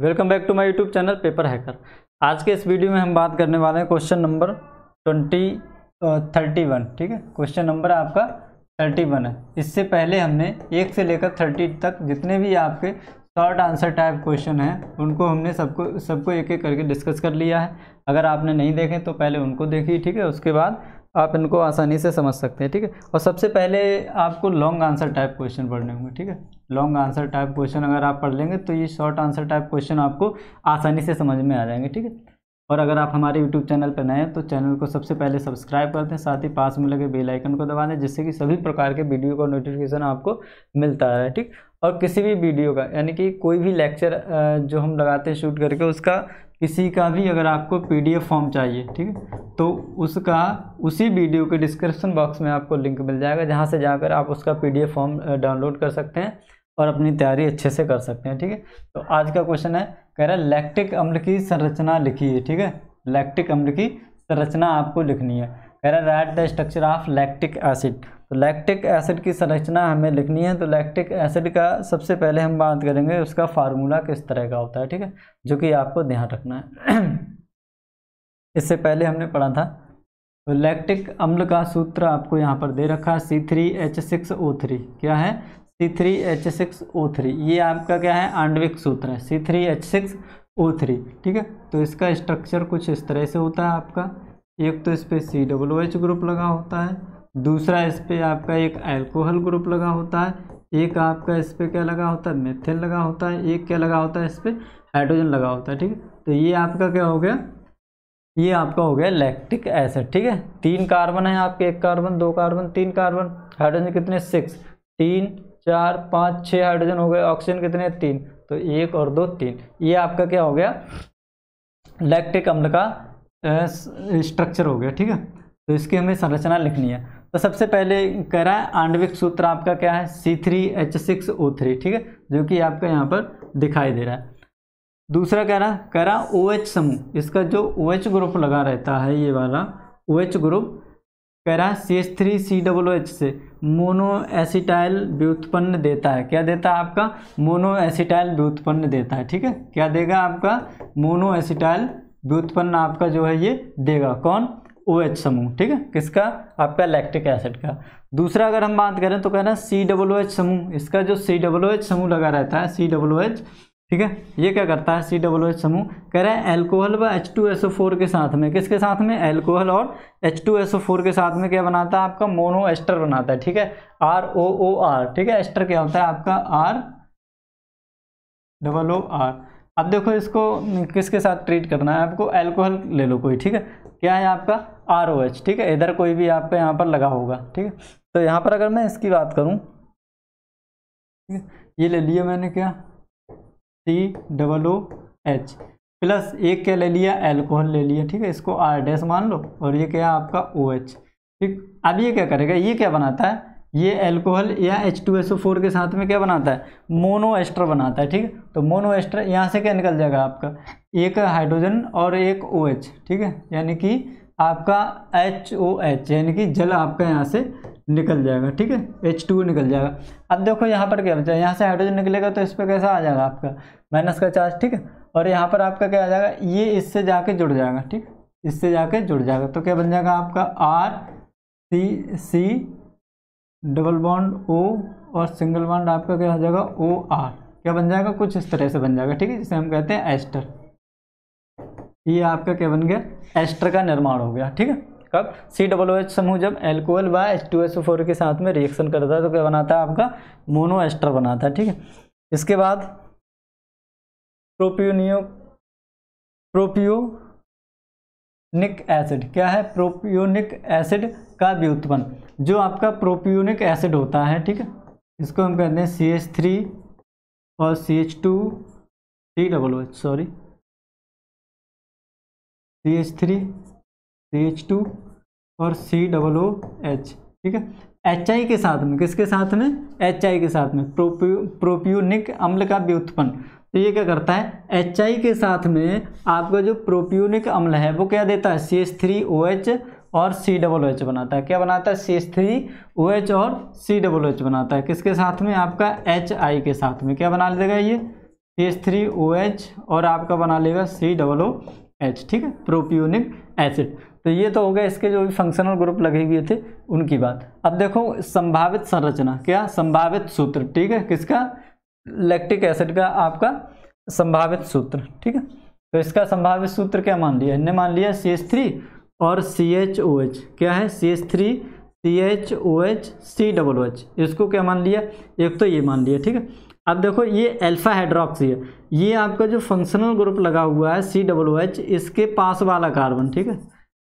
Welcome back to my YouTube channel paper hacker आज के इस वीडियो में हम बात करने वाले हैं question number twenty thirty one ठीक है क्वेश्चन नंबर आपका थर्टी वन है इससे पहले हमने एक से लेकर थर्टी तक जितने भी आपके शॉर्ट आंसर टाइप क्वेश्चन हैं उनको हमने सबको सबको एक एक करके डिस्कस कर लिया है अगर आपने नहीं देखे तो पहले उनको देखिए ठीक है उसके बाद आप इनको आसानी से समझ सकते हैं ठीक है और सबसे पहले आपको लॉन्ग आंसर टाइप क्वेश्चन पढ़ने होंगे ठीक है लॉन्ग आंसर टाइप क्वेश्चन अगर आप पढ़ लेंगे तो ये शॉर्ट आंसर टाइप क्वेश्चन आपको आसानी से समझ में आ जाएंगे ठीक है और अगर आप हमारे यूट्यूब चैनल पर नए हैं तो चैनल को सबसे पहले सब्सक्राइब कर दें साथ ही पास में लगे बेल आइकन को दबा दें जिससे कि सभी प्रकार के वीडियो का नोटिफिकेशन आपको मिलता है ठीक और किसी भी वीडियो का यानी कि कोई भी लेक्चर जो हम लगाते हैं शूट करके उसका किसी का भी अगर आपको पीडीएफ फॉर्म चाहिए ठीक है तो उसका उसी वीडियो के डिस्क्रिप्शन बॉक्स में आपको लिंक मिल जाएगा जहाँ से जाकर आप उसका पीडीएफ फॉर्म डाउनलोड कर सकते हैं और अपनी तैयारी अच्छे से कर सकते हैं ठीक है तो आज का क्वेश्चन है कह रहा है लैक्टिक अम्ल की संरचना लिखी ठीक है लैक्टिक अम्ल की संरचना आपको लिखनी है कह रहा है right the structure of lactic acid तो लैक्टिक एसिड की संरचना हमें लिखनी है तो लैक्टिक एसिड का सबसे पहले हम बात करेंगे उसका फार्मूला किस तरह का होता है ठीक है जो कि आपको ध्यान रखना है इससे पहले हमने पढ़ा था तो लैक्टिक अम्ल का सूत्र आपको यहाँ पर दे रखा है C three H six O three क्या है C three H six O three ये आपका क्या है आंडविक सूत्र है C three H six O three ठीक है तो इसका स्ट्रक्चर कुछ इस तरह से होता है आपका एक तो इस पर सी डब्ल्यू एच ग्रुप लगा होता है दूसरा इस पर आपका एक अल्कोहल ग्रुप लगा होता है एक आपका इस पर क्या लगा होता है मेथेन लगा होता है एक क्या लगा होता है इस पर हाइड्रोजन लगा होता है ठीक है तो ये आपका क्या हो गया ये आपका हो गया लैक्टिक एसिड ठीक है तीन कार्बन है आपके एक कार्बन दो कार्बन तीन कार्बन हाइड्रोजन कितने सिक्स तीन चार पाँच छः हाइड्रोजन हो गए ऑक्सीजन कितने तीन तो एक और दो तीन ये आपका क्या हो गया लैक्टिक अम्ल का स्ट्रक्चर हो गया ठीक है तो इसकी हमें संरचना लिखनी है तो सबसे पहले कह रहा है आणविक सूत्र आपका क्या है C three H six O three ठीक है जो कि आपका यहाँ पर दिखाई दे रहा है दूसरा कह रहा कह रहा ओ OH समूह इसका जो ओ OH ग्रुप लगा रहता है ये वाला ओ OH ग्रुप कह रहा है C H three C W H से मोनो एसिटाइल व्युत्पन्न देता है क्या देता है आपका मोनो एसिटाइल व्युत्पन्न देता है ठीक है क्या देगा आपका मोनो एसिटाइल व्युत्पन्न आपका जो है ये देगा कौन ओ OH समूह ठीक है किसका आपका लैक्टिक एसिड का दूसरा अगर हम बात करें तो कहना सी डब्लो एच समूह इसका जो सी डब्लो एच समूह लगा रहता है सी डब्लो एच ठीक है ये क्या करता है सी डब्लो एच समूह कह रहा है एल्कोहल व H two S O four के साथ में किसके साथ में एल्कोहल और H two S O four के साथ में क्या बनाता है आपका मोनो एस्टर बनाता है ठीक है आर ओ ओ आर ठीक है एस्टर क्या होता है आपका आर डबल ओ आर अब देखो इसको किसके साथ ट्रीट करना है आपको एल्कोहल ले लो कोई ठीक है क्या है आपका आर ओ एच ठीक है इधर कोई भी आपका यहाँ पर लगा होगा ठीक है तो यहाँ पर अगर मैं इसकी बात करूँ ये ले लिया मैंने क्या C double O H plus एक क्या ले लिया एल्कोहल ले लिया ठीक है इसको आर डैस मान लो और ये क्या है आपका ओ OH, एच ठीक अब ये क्या करेगा ये क्या बनाता है ये एल्कोहल या H two S O four के साथ में क्या बनाता है मोनो एस्टर बनाता है ठीक है तो मोनो एस्टर यहाँ से क्या निकल जाएगा आपका एक हाइड्रोजन और एक ओ OH, एच ठीक है यानी कि आपका एच ओ एच यानी कि जल आपका यहाँ से निकल जाएगा ठीक है एच टू निकल जाएगा अब देखो यहाँ पर क्या बचा यहाँ से हाइड्रोजन निकलेगा तो इस पर कैसा आ जाएगा आपका माइनस का चार्ज ठीक है और यहाँ पर आपका क्या आ जाएगा ये इससे जाके जुड़ जाएगा ठीक इससे जाके जुड़ जाएगा तो क्या बन जाएगा आपका R C C double bond O और सिंगल बॉन्ड आपका क्या हो जाएगा ओ आर क्या बन जाएगा कुछ इस तरह से बन जाएगा ठीक है जिसे हम कहते हैं एस्टर ये आपका क्या बन गया एस्टर का निर्माण हो गया ठीक है कब सी डबल ओ एच समूह जब एल्कोहल व H two S O four के साथ में रिएक्शन करता है तो क्या बनाता है आपका मोनो एस्टर बनाता है ठीक है इसके बाद प्रोपियोनियो प्रोपियो निक एसिड क्या है प्रोपियोनिक एसिड का व्युत्पन्न जो आपका प्रोपियोनिक एसिड होता है ठीक है इसको हम कहते हैं सी एच थ्री और C H two T double O H sorry C H three C H two और सी डबल ओ एच ठीक है एच आई के साथ में किसके साथ में एच आई के साथ में प्रोपियो प्रोपियोनिक अम्ल का व्युत्पन्न तो ये क्या करता है एच के साथ में आपका जो प्रोप्यूनिक अम्ल है वो क्या देता है C S three O H और सी डबल एच बनाता है क्या बनाता है C S three O H और सी डबल एच बनाता है किसके साथ में आपका एच आई के साथ में क्या बना लेगा ये C S three O H और आपका बना लेगा सी डबल ओ एच ठीक है प्रोप्यूनिक एसिड तो ये तो हो गया इसके जो भी फंक्शनल ग्रुप लगे हुए थे उनकी बात अब देखो संभावित संरचना क्या संभावित सूत्र ठीक है किसका लैक्टिक एसिड का आपका संभावित सूत्र ठीक है तो इसका संभावित सूत्र क्या मान लिया हमने मान लिया सी एच थ्री और सी एच ओ एच क्या है C H three C H O H C double O H इसको क्या मान लिया एक तो ये मान लिया ठीक है अब देखो ये अल्फा हाइड्रोक्सी है ये आपका जो फंक्शनल ग्रुप लगा हुआ है सी डबल एच इसके पास वाला कार्बन ठीक है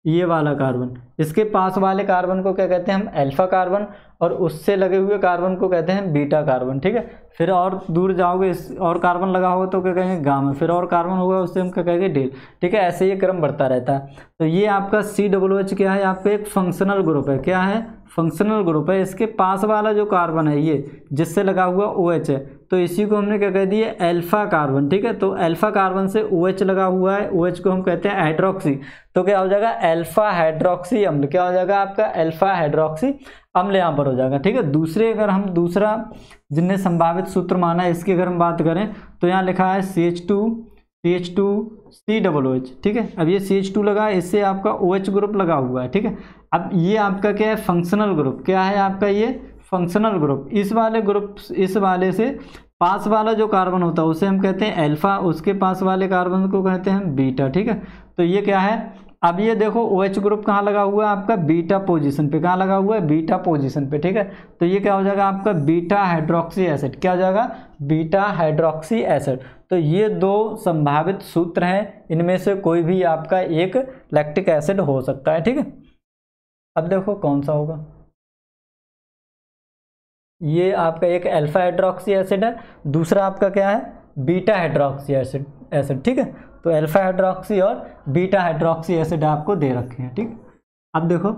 ये वाला कार्बन इसके पास वाले कार्बन को क्या कहते हैं हम अल्फा कार्बन और उससे लगे हुए कार्बन को कहते हैं बीटा कार्बन ठीक है फिर और दूर जाओगे और कार्बन लगा होगा तो क्या कहेंगे गामा फिर और कार्बन होगा उससे हम क्या कहेंगे डेल ठीक है ऐसे ये क्रम बढ़ता रहता है तो ये आपका सी डब्ल्यू एच क्या है आपका एक फंक्शनल ग्रुप है क्या है फंक्शनल ग्रुप है इसके पास वाला जो कार्बन है ये जिससे लगा हुआ ओ OH है तो इसी को हमने क्या कह दिया एल्फा कार्बन ठीक है तो एल्फा कार्बन से ओ OH लगा हुआ है ओ OH को हम कहते हैं हाइड्रोक्सी तो क्या हो जाएगा एल्फा हाइड्रोक्सी अम्ल क्या हो जाएगा आपका एल्फा हाइड्रोक्सी अम्ल यहाँ पर हो जाएगा ठीक है दूसरे अगर हम दूसरा जिनने संभावित सूत्र माना है इसकी अगर हम बात करें तो यहाँ लिखा है C H two C H two C double O H ठीक है अब ये सी एच टू लगा इससे आपका ओ OH एच ग्रुप लगा हुआ है ठीक है अब ये आपका क्या है फंक्शनल ग्रुप क्या है आपका ये फंक्शनल ग्रुप इस वाले ग्रुप इस वाले से पास वाला जो कार्बन होता है उसे हम कहते हैं एल्फा उसके पास वाले कार्बन को कहते हैं बीटा ठीक है तो ये क्या है अब ये देखो ओ OH ग्रुप कहाँ लगा हुआ है आपका बीटा पोजीशन पे कहाँ लगा हुआ है बीटा पोजीशन पे ठीक है तो ये क्या हो जाएगा आपका बीटा हाइड्रोक्सी एसिड क्या हो जाएगा बीटा हाइड्रोक्सी एसिड तो ये दो संभावित सूत्र हैं इनमें से कोई भी आपका एक लैक्टिक एसिड हो सकता है ठीक है अब देखो कौन सा होगा ये आपका एक अल्फा हाइड्रोक्सी एसिड है दूसरा आपका क्या है बीटा हाइड्रोक्सी एसिड एसिड ठीक है तो अल्फा हाइड्रोक्सी और बीटा हाइड्रोक्सी एसिड आपको दे रखे हैं ठीक अब देखो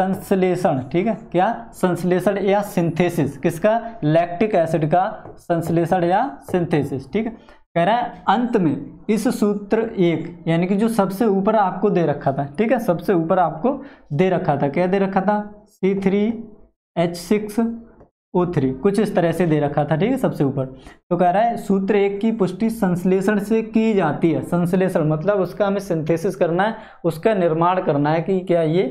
संश्लेषण ठीक है क्या संश्लेषण या सिंथेसिस किसका लैक्टिक एसिड का संश्लेषण या सिंथेसिस ठीक है कह रहा है अंत में इस सूत्र एक यानी कि जो सबसे ऊपर आपको दे रखा था ठीक है सबसे ऊपर आपको दे रखा था क्या दे रखा था C three H six O three कुछ इस तरह से दे रखा था ठीक है सबसे ऊपर तो कह रहा है सूत्र एक की पुष्टि संश्लेषण से की जाती है संश्लेषण मतलब उसका हमें सिंथेसिस करना है उसका निर्माण करना है कि क्या ये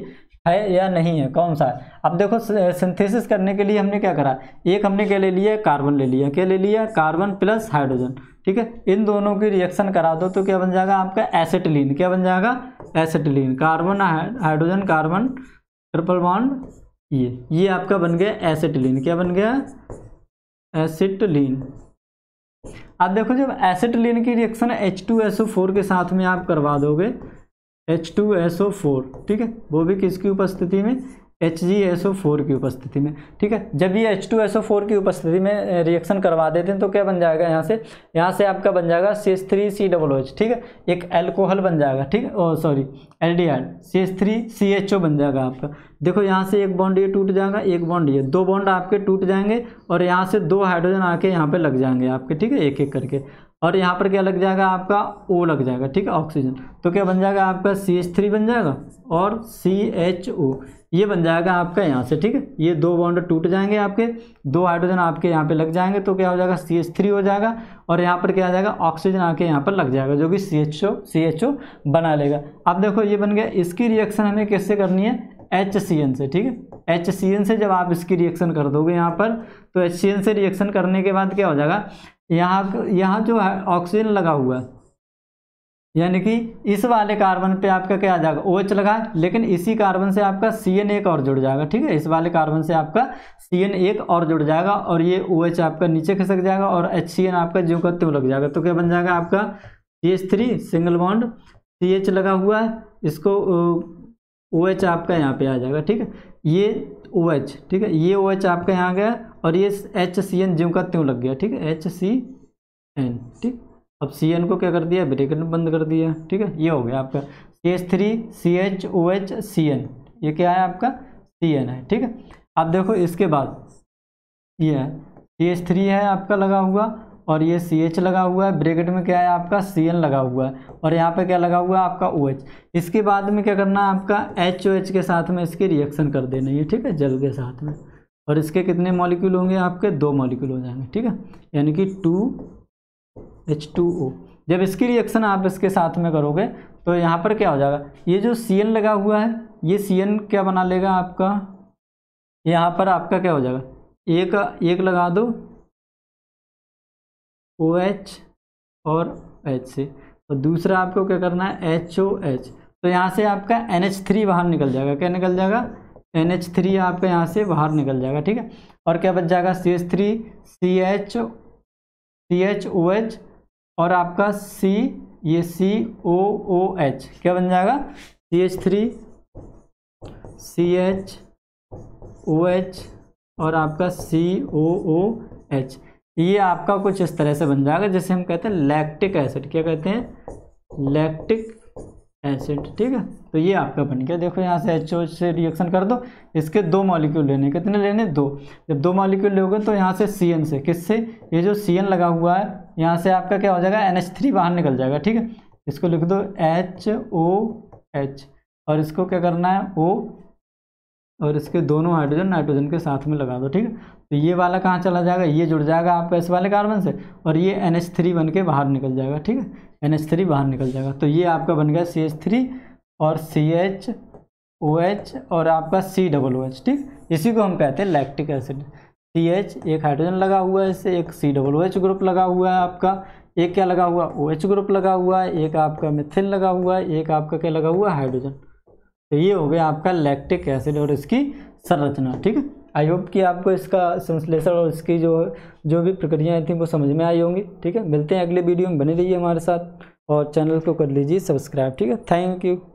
है या नहीं है कौन सा है अब देखो सिंथेसिस करने के लिए हमने क्या करा एक हमने क्या ले लिया कार्बन ले लिया क्या ले लिया कार्बन प्लस हाइड्रोजन ठीक है इन दोनों की रिएक्शन करा दो तो क्या बन जाएगा आपका एसिटिलीन क्या बन जाएगा acetylene carbon hydrogen carbon triple bond ये ये आपका बन गया एसिटिलीन क्या बन गया एसिटिलीन आप देखो जब एसिटिलीन की रिएक्शन H2SO4 के साथ में आप करवा दोगे H2SO4 ठीक है वो भी किसकी उपस्थिति में H G S O four की उपस्थिति में ठीक है जब ये H two S O four की उपस्थिति में रिएक्शन करवा देते हैं तो क्या बन जाएगा यहाँ से यहाँ से आपका बन जाएगा C S three C double H ठीक है एक एल्कोहल बन जाएगा ठीक है sorry L D R C S three C H O बन जाएगा आपका देखो यहाँ से एक बॉन्ड ये टूट जाएगा एक बॉन्ड ये दो बॉन्ड आपके टूट जाएंगे और यहाँ से दो हाइड्रोजन आके यहाँ पर लग जाएंगे आपके ठीक है एक एक करके और यहाँ पर क्या लग जाएगा आपका ओ लग जाएगा ठीक है ऑक्सीजन तो क्या बन जाएगा आपका सी एच थ्री बन जाएगा और सी एच ओ ये बन जाएगा आपका यहाँ से ठीक है ये दो बॉन्ड टूट जाएंगे आपके दो हाइड्रोजन आपके यहाँ पे लग जाएंगे तो क्या हो जाएगा सी एच थ्री हो जाएगा और यहाँ पर क्या आ जाएगा ऑक्सीजन आके यहाँ पर लग जाएगा जो कि सी एच ओ सी एच ओ बना लेगा अब देखो ये बन गया इसकी रिएक्शन हमें कैसे करनी है एच सी एन से ठीक है एच सी एन से जब आप इसकी रिएक्शन कर दोगे यहाँ पर तो एच सी एन से रिएक्शन करने के बाद क्या हो जाएगा यहाँ यहाँ जो है ऑक्सीजन लगा हुआ है यानी कि इस वाले कार्बन पे आपका क्या आ जाएगा ओ लगा है लेकिन इसी कार्बन से आपका सी एन एक और जुड़ जाएगा ठीक है इस वाले कार्बन से आपका सी एन एक और जुड़ जाएगा और ये ओ आपका नीचे खिसक जाएगा और एच सी एन आपका जो का त्यों लग जाएगा तो क्या बन जाएगा आपका C H three single bond C H लगा हुआ है इसको ओ एच आपका यहाँ पे आ जाएगा ठीक है ये ओ एच ठीक है ये ओ एच आपका यहाँ गया और ये एच सी एन ज्यों का त्यों लग गया ठीक है एच सी एन ठीक अब सी एन को क्या कर दिया ब्रेकेट में बंद कर दिया ठीक है ये हो गया आपका C H three C H O H C N ये क्या है आपका सी एन है ठीक है अब देखो इसके बाद ये सी एच थ्री है आपका लगा हुआ और ये सी एच लगा हुआ है ब्रेकेट में क्या है आपका सी एन लगा हुआ है और यहाँ पे क्या लगा हुआ है आपका ओ OH। एच इसके बाद में क्या करना है आपका एच ओ एच के साथ में इसकी रिएक्शन कर देना ये ठीक है जल के साथ में और इसके कितने मॉलिक्यूल होंगे आपके दो मॉलिक्यूल हो जाएंगे ठीक है यानी कि टू एच टू ओ जब इसकी रिएक्शन आप इसके साथ में करोगे तो यहाँ पर क्या हो जाएगा ये जो सी एन लगा हुआ है ये सी एन क्या बना लेगा आपका यहाँ पर आपका क्या हो जाएगा एक एक लगा दो ओ एच और एच से और तो दूसरा आपको क्या करना है एच ओ एच तो यहाँ से आपका एन एच थ्री बाहर निकल जाएगा क्या निकल जाएगा एन एच थ्री आपका यहाँ से बाहर निकल जाएगा ठीक है और क्या बच जाएगा C H three C H C H O H और आपका सी ये सी ओ ओ एच क्या बन जाएगा C H three C H O H और आपका सी ओ ओ एच ये आपका कुछ इस तरह से बन जाएगा जैसे हम कहते हैं लैक्टिक एसिड क्या कहते हैं लैक्टिक एसिड ठीक है तो ये आपका बन गया देखो यहाँ से एच से रिएक्शन कर दो इसके दो मॉलिक्यूल लेने कितने लेने दो जब दो मॉलिक्यूल लोगे तो यहाँ से सी से किससे ये जो सी लगा हुआ है यहाँ से आपका क्या हो जाएगा एन बाहर निकल जाएगा ठीक है इसको लिख दो एच ओ एच और इसको क्या करना है ओ और इसके दोनों हाइड्रोजन नाइट्रोजन के साथ में लगा दो ठीक है तो ये वाला कहाँ चला जाएगा ये जुड़ जाएगा आपका इस वाले कार्बन से और ये एन एच थ्री बन के बाहर निकल जाएगा ठीक है एन एच थ्री बाहर निकल जाएगा तो ये आपका बन गया सी एच थ्री और सी एच ओ एच और आपका सी डबल ओ एच ठीक इसी को हम कहते हैं लैक्टिक एसिड सी एच एक हाइड्रोजन लगा हुआ है इससे एक C double O H group लगा हुआ है आपका एक क्या लगा हुआ ओ एच ग्रुप लगा हुआ है एक आपका मिथिन लगा हुआ है एक आपका क्या लगा हुआ है हाइड्रोजन तो ये हो गया आपका लैक्टिक एसिड और इसकी संरचना ठीक है आई होप कि आपको इसका संश्लेषण और इसकी जो जो भी प्रक्रियाएं थी वो समझ में आई होंगी ठीक है मिलते हैं अगले वीडियो में बने रहिए हमारे साथ और चैनल को कर लीजिए सब्सक्राइब ठीक है थैंक यू